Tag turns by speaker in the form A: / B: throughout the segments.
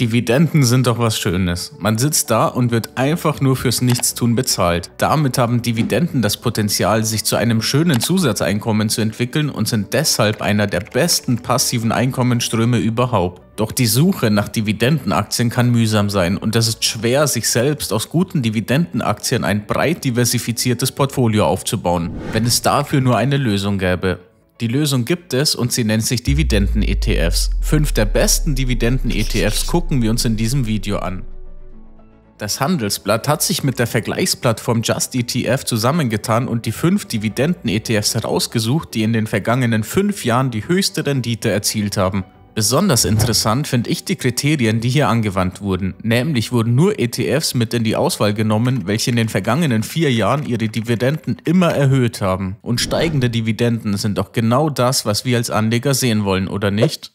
A: Dividenden sind doch was Schönes. Man sitzt da und wird einfach nur fürs Nichtstun bezahlt. Damit haben Dividenden das Potenzial, sich zu einem schönen Zusatzeinkommen zu entwickeln und sind deshalb einer der besten passiven Einkommenströme überhaupt. Doch die Suche nach Dividendenaktien kann mühsam sein und es ist schwer, sich selbst aus guten Dividendenaktien ein breit diversifiziertes Portfolio aufzubauen, wenn es dafür nur eine Lösung gäbe. Die Lösung gibt es und sie nennt sich Dividenden-ETFs. Fünf der besten Dividenden-ETFs gucken wir uns in diesem Video an. Das Handelsblatt hat sich mit der Vergleichsplattform JustETF zusammengetan und die fünf Dividenden-ETFs herausgesucht, die in den vergangenen fünf Jahren die höchste Rendite erzielt haben. Besonders interessant finde ich die Kriterien, die hier angewandt wurden. Nämlich wurden nur ETFs mit in die Auswahl genommen, welche in den vergangenen vier Jahren ihre Dividenden immer erhöht haben. Und steigende Dividenden sind doch genau das, was wir als Anleger sehen wollen, oder nicht?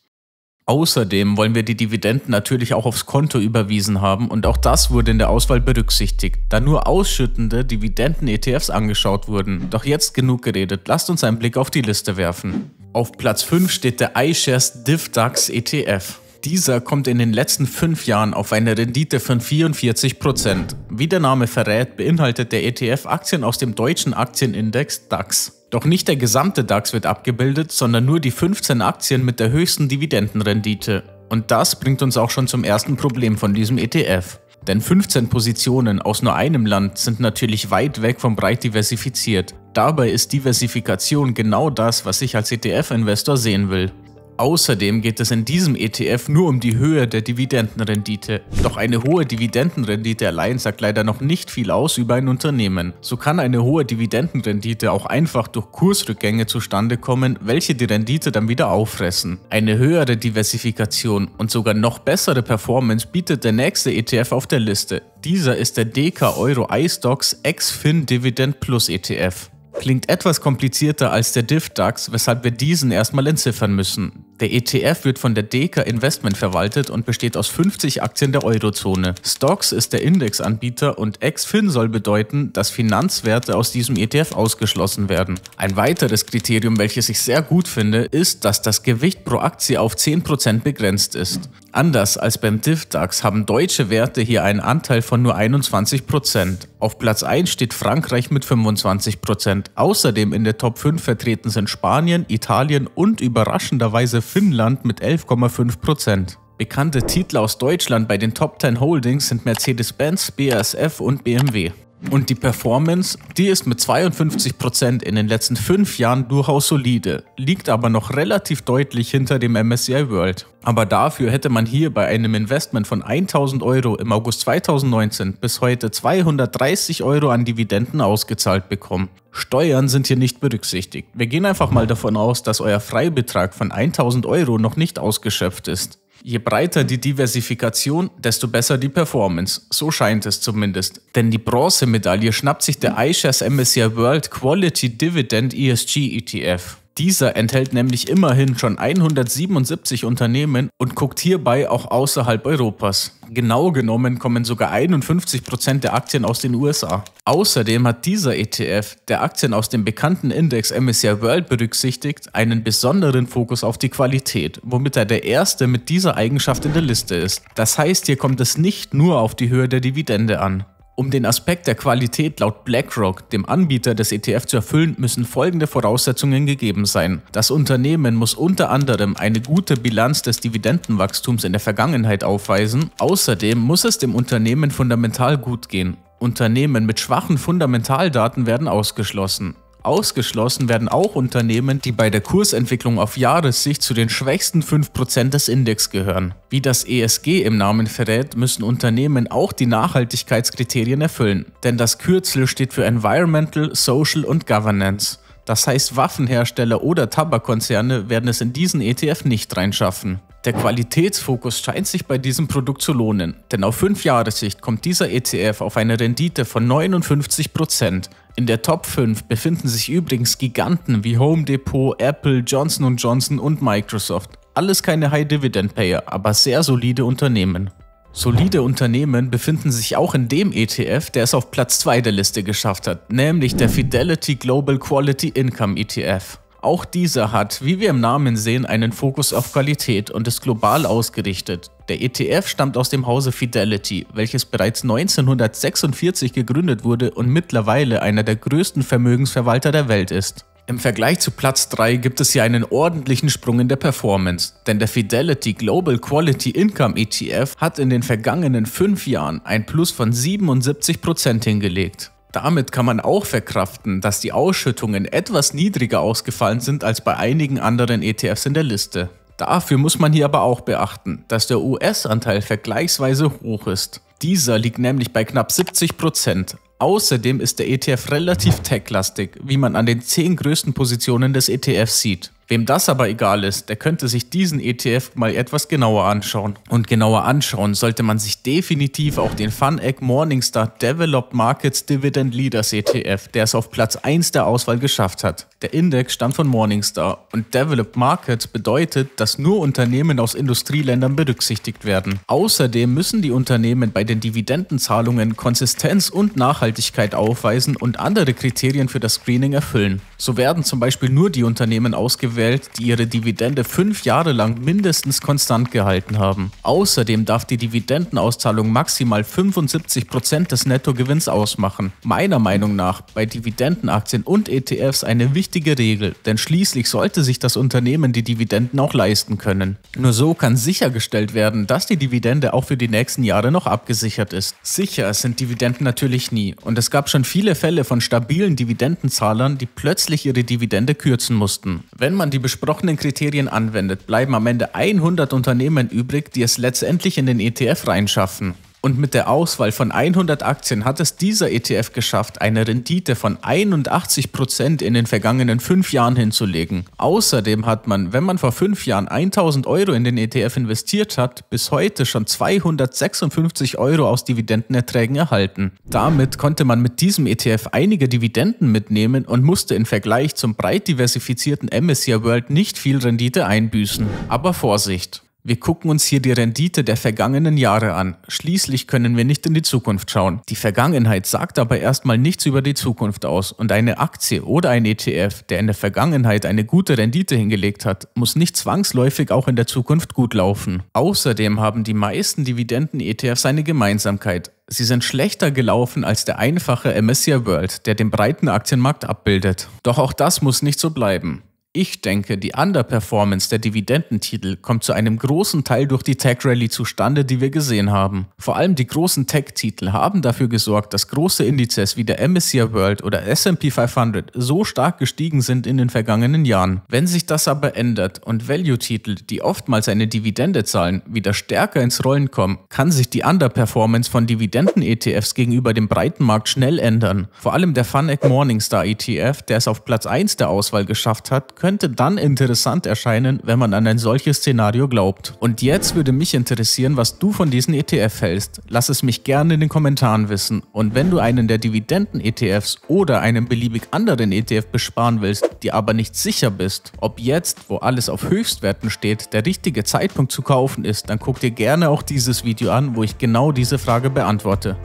A: Außerdem wollen wir die Dividenden natürlich auch aufs Konto überwiesen haben und auch das wurde in der Auswahl berücksichtigt, da nur ausschüttende Dividenden-ETFs angeschaut wurden. Doch jetzt genug geredet, lasst uns einen Blick auf die Liste werfen. Auf Platz 5 steht der iShares DivDAX ETF. Dieser kommt in den letzten fünf Jahren auf eine Rendite von 44%. Wie der Name verrät, beinhaltet der ETF Aktien aus dem deutschen Aktienindex DAX. Doch nicht der gesamte DAX wird abgebildet, sondern nur die 15 Aktien mit der höchsten Dividendenrendite. Und das bringt uns auch schon zum ersten Problem von diesem ETF. Denn 15 Positionen aus nur einem Land sind natürlich weit weg vom breit diversifiziert. Dabei ist Diversifikation genau das, was ich als ETF-Investor sehen will. Außerdem geht es in diesem ETF nur um die Höhe der Dividendenrendite. Doch eine hohe Dividendenrendite allein sagt leider noch nicht viel aus über ein Unternehmen. So kann eine hohe Dividendenrendite auch einfach durch Kursrückgänge zustande kommen, welche die Rendite dann wieder auffressen. Eine höhere Diversifikation und sogar noch bessere Performance bietet der nächste ETF auf der Liste. Dieser ist der DK Euro iStocks ex Dividend Plus ETF. Klingt etwas komplizierter als der dif dax weshalb wir diesen erstmal entziffern müssen. Der ETF wird von der Deka Investment verwaltet und besteht aus 50 Aktien der Eurozone. Stocks ist der Indexanbieter und Exfin soll bedeuten, dass Finanzwerte aus diesem ETF ausgeschlossen werden. Ein weiteres Kriterium, welches ich sehr gut finde, ist, dass das Gewicht pro Aktie auf 10% begrenzt ist. Anders als beim div haben deutsche Werte hier einen Anteil von nur 21%. Auf Platz 1 steht Frankreich mit 25%. Außerdem in der Top 5 vertreten sind Spanien, Italien und überraschenderweise Finnland mit 11,5 Prozent. Bekannte Titel aus Deutschland bei den Top 10 Holdings sind Mercedes-Benz, BASF und BMW. Und die Performance, die ist mit 52% in den letzten 5 Jahren durchaus solide, liegt aber noch relativ deutlich hinter dem MSCI World. Aber dafür hätte man hier bei einem Investment von 1000 Euro im August 2019 bis heute 230 Euro an Dividenden ausgezahlt bekommen. Steuern sind hier nicht berücksichtigt. Wir gehen einfach mal davon aus, dass euer Freibetrag von 1000 Euro noch nicht ausgeschöpft ist. Je breiter die Diversifikation, desto besser die Performance. So scheint es zumindest. Denn die Bronzemedaille schnappt sich der iShares MSCI World Quality Dividend ESG ETF. Dieser enthält nämlich immerhin schon 177 Unternehmen und guckt hierbei auch außerhalb Europas. Genau genommen kommen sogar 51% Prozent der Aktien aus den USA. Außerdem hat dieser ETF, der Aktien aus dem bekannten Index MSCI World berücksichtigt, einen besonderen Fokus auf die Qualität, womit er der erste mit dieser Eigenschaft in der Liste ist. Das heißt, hier kommt es nicht nur auf die Höhe der Dividende an. Um den Aspekt der Qualität laut BlackRock, dem Anbieter des ETF, zu erfüllen, müssen folgende Voraussetzungen gegeben sein. Das Unternehmen muss unter anderem eine gute Bilanz des Dividendenwachstums in der Vergangenheit aufweisen. Außerdem muss es dem Unternehmen fundamental gut gehen. Unternehmen mit schwachen Fundamentaldaten werden ausgeschlossen. Ausgeschlossen werden auch Unternehmen, die bei der Kursentwicklung auf Jahressicht zu den schwächsten 5% des Index gehören. Wie das ESG im Namen verrät, müssen Unternehmen auch die Nachhaltigkeitskriterien erfüllen, denn das Kürzel steht für Environmental, Social und Governance. Das heißt, Waffenhersteller oder Tabakkonzerne werden es in diesen ETF nicht reinschaffen. Der Qualitätsfokus scheint sich bei diesem Produkt zu lohnen, denn auf 5 Jahressicht kommt dieser ETF auf eine Rendite von 59%, in der Top 5 befinden sich übrigens Giganten wie Home Depot, Apple, Johnson Johnson und Microsoft. Alles keine High Dividend Payer, aber sehr solide Unternehmen. Solide Unternehmen befinden sich auch in dem ETF, der es auf Platz 2 der Liste geschafft hat, nämlich der Fidelity Global Quality Income ETF. Auch dieser hat, wie wir im Namen sehen, einen Fokus auf Qualität und ist global ausgerichtet. Der ETF stammt aus dem Hause Fidelity, welches bereits 1946 gegründet wurde und mittlerweile einer der größten Vermögensverwalter der Welt ist. Im Vergleich zu Platz 3 gibt es hier einen ordentlichen Sprung in der Performance, denn der Fidelity Global Quality Income ETF hat in den vergangenen 5 Jahren ein Plus von 77% hingelegt. Damit kann man auch verkraften, dass die Ausschüttungen etwas niedriger ausgefallen sind als bei einigen anderen ETFs in der Liste. Dafür muss man hier aber auch beachten, dass der US-Anteil vergleichsweise hoch ist. Dieser liegt nämlich bei knapp 70%. Prozent. Außerdem ist der ETF relativ techlastig, wie man an den 10 größten Positionen des ETFs sieht. Wem das aber egal ist, der könnte sich diesen ETF mal etwas genauer anschauen. Und genauer anschauen sollte man sich definitiv auch den FunEgg Morningstar Developed Markets Dividend Leaders ETF, der es auf Platz 1 der Auswahl geschafft hat. Der Index stammt von Morningstar und Developed Markets bedeutet, dass nur Unternehmen aus Industrieländern berücksichtigt werden. Außerdem müssen die Unternehmen bei den Dividendenzahlungen Konsistenz und Nachhaltigkeit aufweisen und andere Kriterien für das Screening erfüllen. So werden zum Beispiel nur die Unternehmen ausgewählt, gewählt, die ihre Dividende fünf Jahre lang mindestens konstant gehalten haben. Außerdem darf die Dividendenauszahlung maximal 75% des Nettogewinns ausmachen. Meiner Meinung nach bei Dividendenaktien und ETFs eine wichtige Regel, denn schließlich sollte sich das Unternehmen die Dividenden auch leisten können. Nur so kann sichergestellt werden, dass die Dividende auch für die nächsten Jahre noch abgesichert ist. Sicher sind Dividenden natürlich nie und es gab schon viele Fälle von stabilen Dividendenzahlern, die plötzlich ihre Dividende kürzen mussten. Wenn man man die besprochenen Kriterien anwendet, bleiben am Ende 100 Unternehmen übrig, die es letztendlich in den ETF reinschaffen und mit der Auswahl von 100 Aktien hat es dieser ETF geschafft, eine Rendite von 81 Prozent in den vergangenen fünf Jahren hinzulegen. Außerdem hat man, wenn man vor fünf Jahren 1000 Euro in den ETF investiert hat, bis heute schon 256 Euro aus Dividendenerträgen erhalten. Damit konnte man mit diesem ETF einige Dividenden mitnehmen und musste im Vergleich zum breit diversifizierten MSCI World nicht viel Rendite einbüßen. Aber Vorsicht! Wir gucken uns hier die Rendite der vergangenen Jahre an. Schließlich können wir nicht in die Zukunft schauen. Die Vergangenheit sagt aber erstmal nichts über die Zukunft aus und eine Aktie oder ein ETF, der in der Vergangenheit eine gute Rendite hingelegt hat, muss nicht zwangsläufig auch in der Zukunft gut laufen. Außerdem haben die meisten Dividenden-ETFs eine Gemeinsamkeit. Sie sind schlechter gelaufen als der einfache MSCI World, der den breiten Aktienmarkt abbildet. Doch auch das muss nicht so bleiben. Ich denke, die Underperformance der Dividendentitel kommt zu einem großen Teil durch die Tech-Rally zustande, die wir gesehen haben. Vor allem die großen Tech-Titel haben dafür gesorgt, dass große Indizes wie der MSCI World oder S&P 500 so stark gestiegen sind in den vergangenen Jahren. Wenn sich das aber ändert und Value-Titel, die oftmals eine Dividende zahlen, wieder stärker ins Rollen kommen, kann sich die Underperformance von Dividenden-ETFs gegenüber dem breiten Markt schnell ändern. Vor allem der Funeck Morningstar ETF, der es auf Platz 1 der Auswahl geschafft hat, könnte dann interessant erscheinen, wenn man an ein solches Szenario glaubt. Und jetzt würde mich interessieren, was du von diesen ETF hältst. Lass es mich gerne in den Kommentaren wissen. Und wenn du einen der Dividenden-ETFs oder einen beliebig anderen ETF besparen willst, dir aber nicht sicher bist, ob jetzt, wo alles auf Höchstwerten steht, der richtige Zeitpunkt zu kaufen ist, dann guck dir gerne auch dieses Video an, wo ich genau diese Frage beantworte.